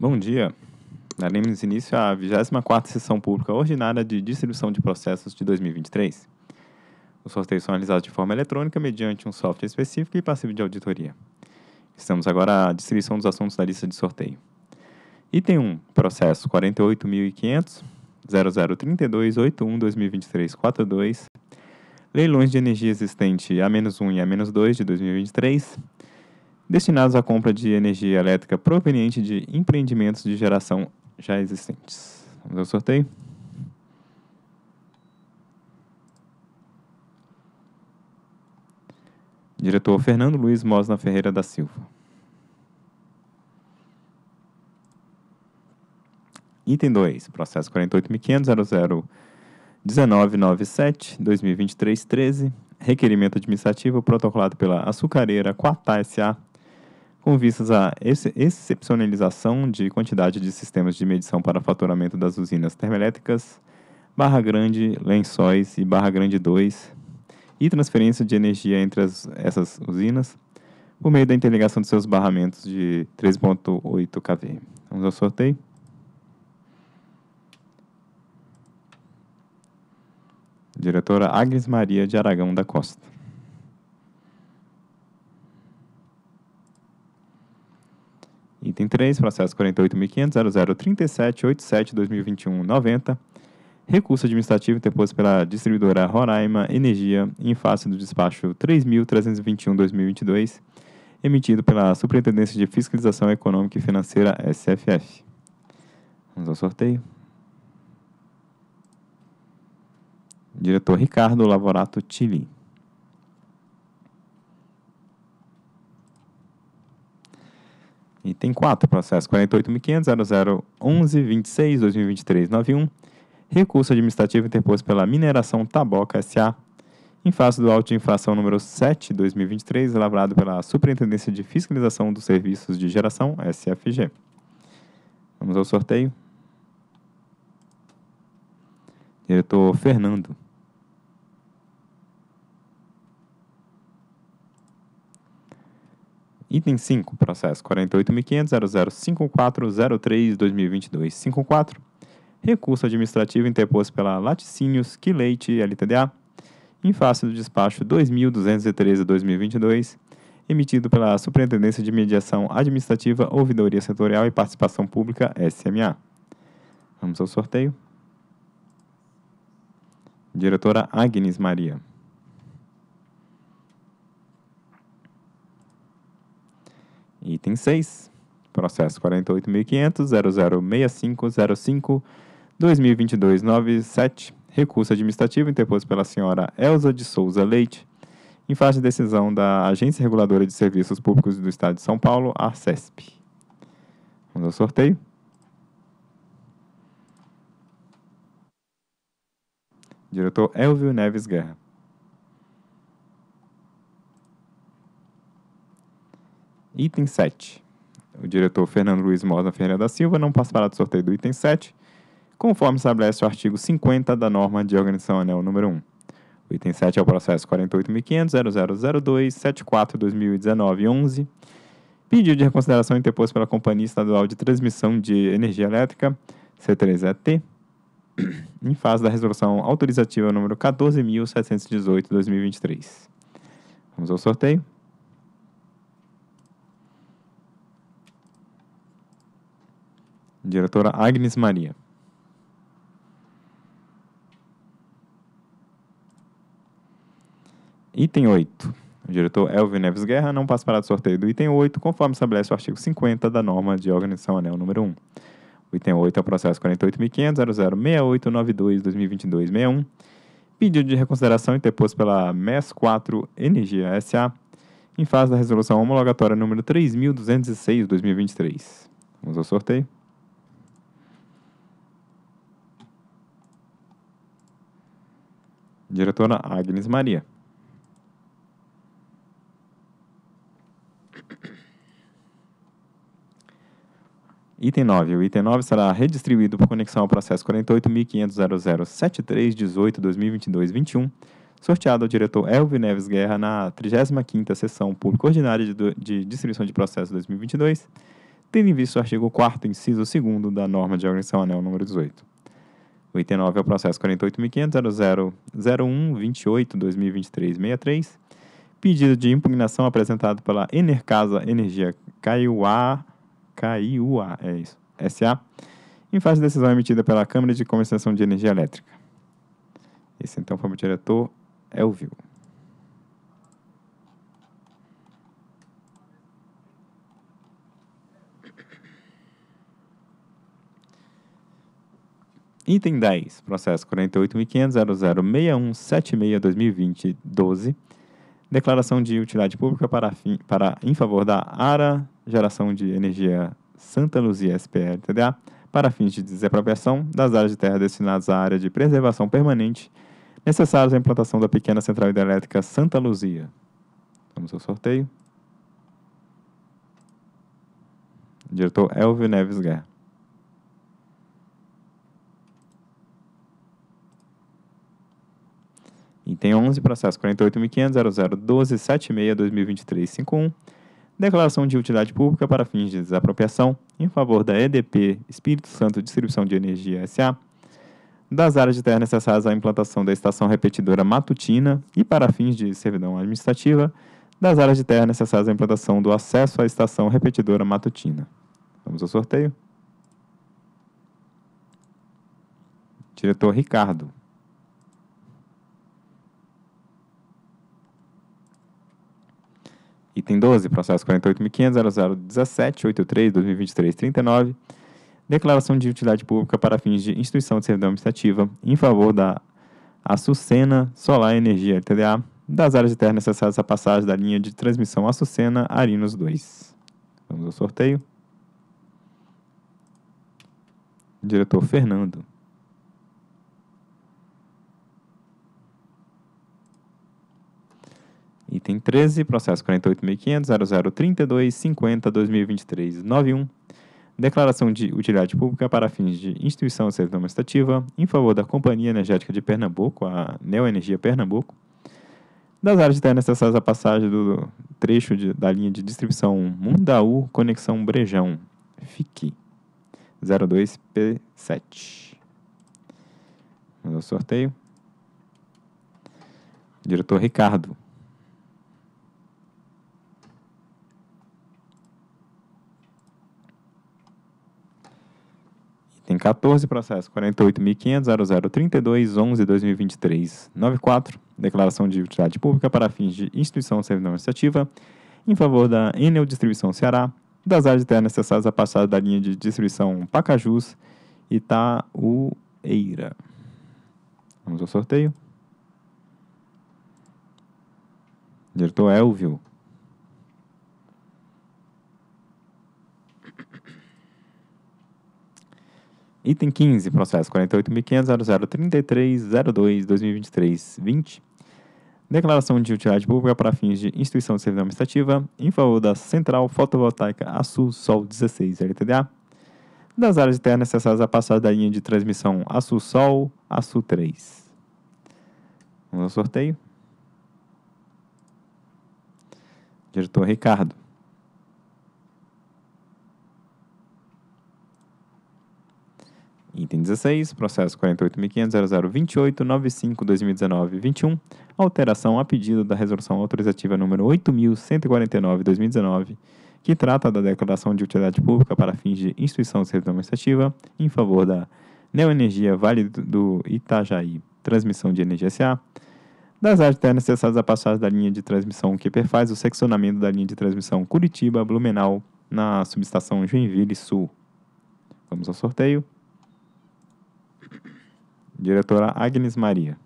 Bom dia. Daremos início à 24 Sessão Pública Ordinária de Distribuição de Processos de 2023. Os sorteios são realizados de forma eletrônica mediante um software específico e passivo de auditoria. Estamos agora à distribuição dos assuntos da lista de sorteio. Item 1, processo 48.500.003281202342 leilões de energia existente A-1 e A-2 de 2023, destinados à compra de energia elétrica proveniente de empreendimentos de geração já existentes. Vamos ao sorteio? Diretor Fernando Luiz Mosna Ferreira da Silva. Item 2, processo 48.500.00.1997.2023.13. requerimento administrativo protocolado pela Açucareira Quatá S.A com vistas à ex excepcionalização de quantidade de sistemas de medição para faturamento das usinas termoelétricas, Barra Grande, Lençóis e Barra Grande 2, e transferência de energia entre as, essas usinas, por meio da interligação de seus barramentos de 3.8 kV. Vamos ao sorteio. Diretora Agnes Maria de Aragão da Costa. Item 3, processo 48.500.0037.87.2021.90, recurso administrativo interposto pela distribuidora Roraima Energia em face do despacho 3.321.2022, emitido pela Superintendência de Fiscalização Econômica e Financeira, SFF. Vamos ao sorteio. Diretor Ricardo Lavorato Tilly. E tem quatro processos: 48.500.0011.26.2023.91, recurso administrativo interposto pela Mineração Taboca S.A., em face do auto de infração número 7/2023, elaborado pela Superintendência de Fiscalização dos Serviços de Geração (SFG). Vamos ao sorteio. Diretor Fernando. Item 5, processo 48.500.0054.03.2022.54, Recurso administrativo interposto pela Laticínios Quileite LTDA, em face do despacho 2.213.2022, emitido pela Superintendência de Mediação Administrativa, Ouvidoria Setorial e Participação Pública, SMA. Vamos ao sorteio. Diretora Agnes Maria. Item 6. Processo 48.500.0065.05.2022.97. Recurso administrativo interposto pela senhora Elza de Souza Leite, em face de decisão da Agência Reguladora de Serviços Públicos do Estado de São Paulo, ARCESP. Vamos ao sorteio. Diretor Elvio Neves Guerra. Item 7. O diretor Fernando Luiz Mosna Ferreira da Silva não participará do sorteio do item 7, conforme estabelece o artigo 50 da norma de organização anel número 1. O item 7 é o processo 48.500.0002.74.2019.11, pedido de reconsideração interposto pela Companhia Estadual de Transmissão de Energia Elétrica, C3ET, em fase da resolução autorizativa número 14.718.2023. Vamos ao sorteio. Diretora Agnes Maria. Item 8. O diretor Elvio Neves Guerra não passa participará do sorteio do item 8, conforme estabelece o artigo 50 da norma de organização anel número 1. O item 8 é o processo 48500006892 pedido de reconsideração interposto pela MES 4 Energia SA, em fase da resolução homologatória número 3.206-2023. Vamos ao sorteio. Diretora Agnes Maria. Item 9. O item 9 será redistribuído por conexão ao processo 48.500.0073.18.2022.21, sorteado ao diretor Elvio Neves Guerra na 35ª Sessão Pública Ordinária de, de Distribuição de Processos 2022, tendo em vista o artigo 4º, inciso 2 da norma de organização anel número 18. O item 9 é o processo 48.500.0001.28.2023.63, pedido de impugnação apresentado pela Enercasa Energia Caiuá, Caiuá, é isso, S.A., em fase de decisão emitida pela Câmara de Compensação de Energia Elétrica. Esse então foi o diretor Elvio. Item 10, processo 48500006176 12 declaração de utilidade pública para, fim, para em favor da ARA, geração de energia Santa Luzia SPL, TDA, para fins de desapropriação das áreas de terra destinadas à área de preservação permanente necessárias à implantação da pequena central hidrelétrica Santa Luzia. Vamos ao sorteio. Diretor Elvio Neves Guerra. E tem 11 processo 48.500.0012.76.2023.51, declaração de utilidade pública para fins de desapropriação em favor da EDP Espírito Santo Distribuição de Energia SA, das áreas de terra necessárias à implantação da estação repetidora matutina e para fins de servidão administrativa, das áreas de terra necessárias à implantação do acesso à estação repetidora matutina. Vamos ao sorteio. Diretor Ricardo. Item 12, processo 48.500.0017.83.2023.39, declaração de utilidade pública para fins de instituição de servidão administrativa em favor da Açucena Solar Energia LTDA das áreas de terra necessárias à passagem da linha de transmissão Açucena Arinos 2. Vamos ao sorteio. Diretor Fernando. item 13, processo 48.500.0032.50.2023.91, declaração de utilidade pública para fins de instituição administrativa em favor da Companhia Energética de Pernambuco, a Neoenergia Pernambuco, das áreas terra necessárias à passagem do trecho de, da linha de distribuição Mundaú, conexão Brejão, FIC 02P7. Vamos ao sorteio. Diretor Ricardo. Tem 14 processos, 48.500.0032.11.2023.94, declaração de utilidade pública para fins de instituição servidão iniciativa em favor da Enel Distribuição Ceará, das áreas terra necessárias à passada da linha de distribuição Pacajus e Itaúeira. Vamos ao sorteio. Diretor Elvio Item 15, processo 48.500.0033.02.2023.20. Declaração de utilidade pública para fins de instituição de servidão administrativa em favor da Central Fotovoltaica Açu Sol 16 LTDA, das áreas internas necessárias à passagem da linha de transmissão Açu Sol Açu 3. Vamos ao sorteio. Diretor Ricardo. Item 16, processo 48.500.0028.95.2019.21, alteração a pedido da resolução autorizativa número 8.149.2019, que trata da declaração de utilidade pública para fins de instituição de servidão administrativa em favor da Neoenergia Vale do Itajaí Transmissão de Energia S.A., das artérias necessárias a passagem da linha de transmissão que perfaz o seccionamento da linha de transmissão Curitiba-Blumenau na subestação Joinville Sul. Vamos ao sorteio. Diretora Agnes Maria.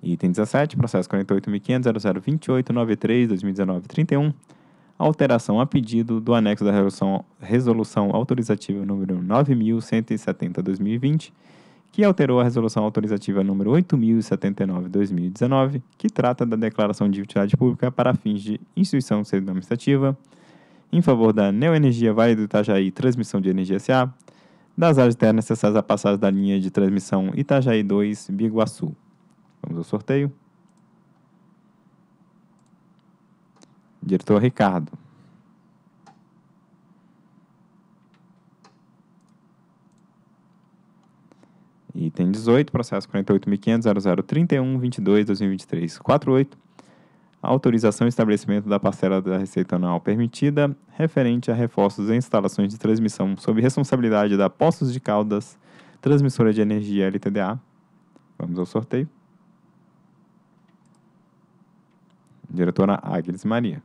Item 17, processo 48.500.0028.93.2019.31, alteração a pedido do anexo da resolução, resolução autorizativa número 9.170.2020, que alterou a resolução autorizativa número 8.079-2019, que trata da declaração de utilidade pública para fins de instituição de administrativa, em favor da Neoenergia Vale do Itajaí Transmissão de Energia S.A., das áreas internas necessárias à passagem da linha de transmissão Itajaí 2 Biguaçu. Vamos ao sorteio. Diretor Ricardo. Item 18, processo 48.500.0031.22.2023.48 autorização e estabelecimento da parcela da receita anual permitida referente a reforços e instalações de transmissão sob responsabilidade da Poços de Caldas, Transmissora de Energia LTDA. Vamos ao sorteio. Diretora Agnes Maria.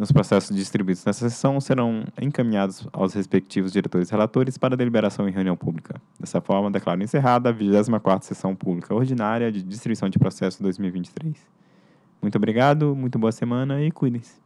nos processos distribuídos nessa sessão serão encaminhados aos respectivos diretores relatores para deliberação em reunião pública. Dessa forma, declaro encerrada a 24ª Sessão Pública Ordinária de Distribuição de Processos 2023. Muito obrigado, muito boa semana e cuidem-se.